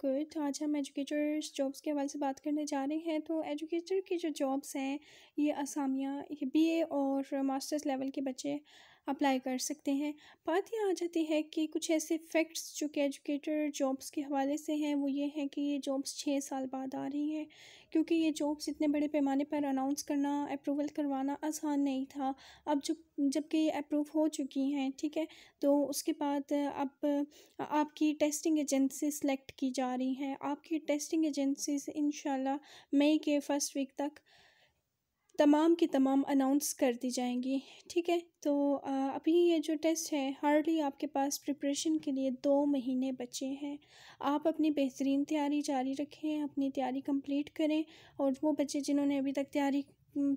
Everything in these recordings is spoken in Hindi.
गुड आज हम एजुकेटर्स जॉब्स के हवाले से बात करने जा रहे हैं तो एजुकेटर की जो जॉब्स हैं ये असामिया ये बीए और मास्टर्स लेवल के बच्चे अप्लाई कर सकते हैं बात यह आ जाती है कि कुछ ऐसे फैक्ट्स जो कि एजुकेटर जॉब्स के हवाले से हैं वो ये हैं कि ये जॉब्स छः साल बाद आ रही हैं क्योंकि ये जॉब्स इतने बड़े पैमाने पर अनाउंस करना अप्रूवल करवाना आसान नहीं था अब जो जबकि ये अप्रूव हो चुकी हैं ठीक है तो उसके बाद अब आपकी टेस्टिंग एजेंसी सेलेक्ट की जा रही हैं आपकी टेस्टिंग एजेंसीज इन मई के फर्स्ट वीक तक तमाम की तमाम अनाउंस कर दी जाएंगी ठीक है तो अभी ये जो टेस्ट है हार्डली आपके पास प्रिपरेशन के लिए दो महीने बचे हैं आप अपनी बेहतरीन तैयारी जारी रखें अपनी तैयारी कंप्लीट करें और वो बच्चे जिन्होंने अभी तक तैयारी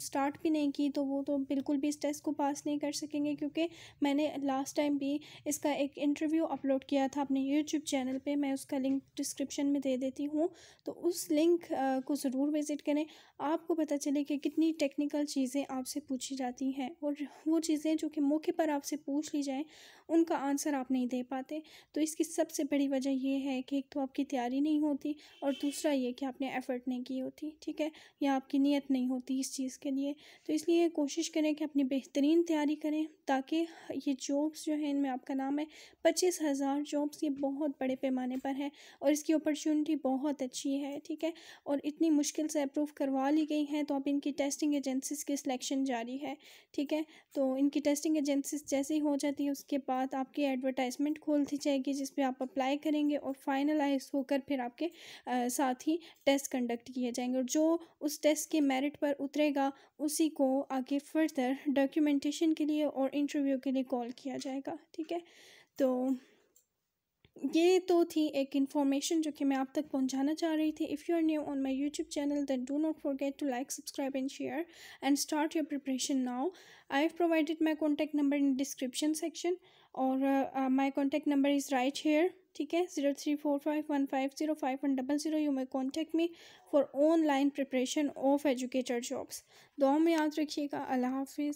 स्टार्ट भी नहीं की तो वो तो बिल्कुल भी इस टेस्ट को पास नहीं कर सकेंगे क्योंकि मैंने लास्ट टाइम भी इसका एक इंटरव्यू अपलोड किया था अपने यूट्यूब चैनल पे मैं उसका लिंक डिस्क्रिप्शन में दे देती हूँ तो उस लिंक को ज़रूर विज़िट करें आपको पता चले कि कितनी टेक्निकल चीज़ें आपसे पूछी जाती हैं और वो चीज़ें हैं जो कि मौके पर आपसे पूछ ली जाए उनका आंसर आप नहीं दे पाते तो इसकी सबसे बड़ी वजह यह है कि एक तो आपकी तैयारी नहीं होती और दूसरा ये कि आपने एफ़र्ट नहीं की होती ठीक है या आपकी नीयत नहीं होती इस चीज़ के लिए तो इसलिए कोशिश करें कि अपनी बेहतरीन तैयारी करें ताकि ये जॉब्स जो हैं इनमें आपका नाम है पच्चीस हज़ार जॉब्स ये बहुत बड़े पैमाने पर हैं और इसकी अपॉर्चुनिटी बहुत अच्छी है ठीक है और इतनी मुश्किल से अप्रूव करवा ली गई हैं तो अब इनकी टेस्टिंग एजेंसीज़ की सिलेक्शन जारी है ठीक है तो इनकी टेस्टिंग एजेंसी जैसे ही हो जाती है उसके बाद आपकी एडवर्टाइजमेंट खोल दी जाएगी जिस आप अप्लाई करेंगे और फाइनलाइज होकर फिर आपके आ, साथ ही टेस्ट कंडक्ट किए जाएंगे और जो उस टेस्ट के मेरिट पर उतरेगा उसी को आगे फर्दर डॉक्यूमेंटेशन के लिए और इंटरव्यू के लिए कॉल किया जाएगा ठीक है तो ये तो थी एक इन्फॉर्मेशन जो कि मैं आप तक पहुंचाना चाह रही थी if you are new on my YouTube channel then do not forget to like subscribe and share and start your preparation now I have provided my contact number in description section और my contact number is right here ठीक है zero three four five one five zero five one double zero you may contact me for online preparation of educator jobs दो में याद रखिएगा अल्लाह हाफिज़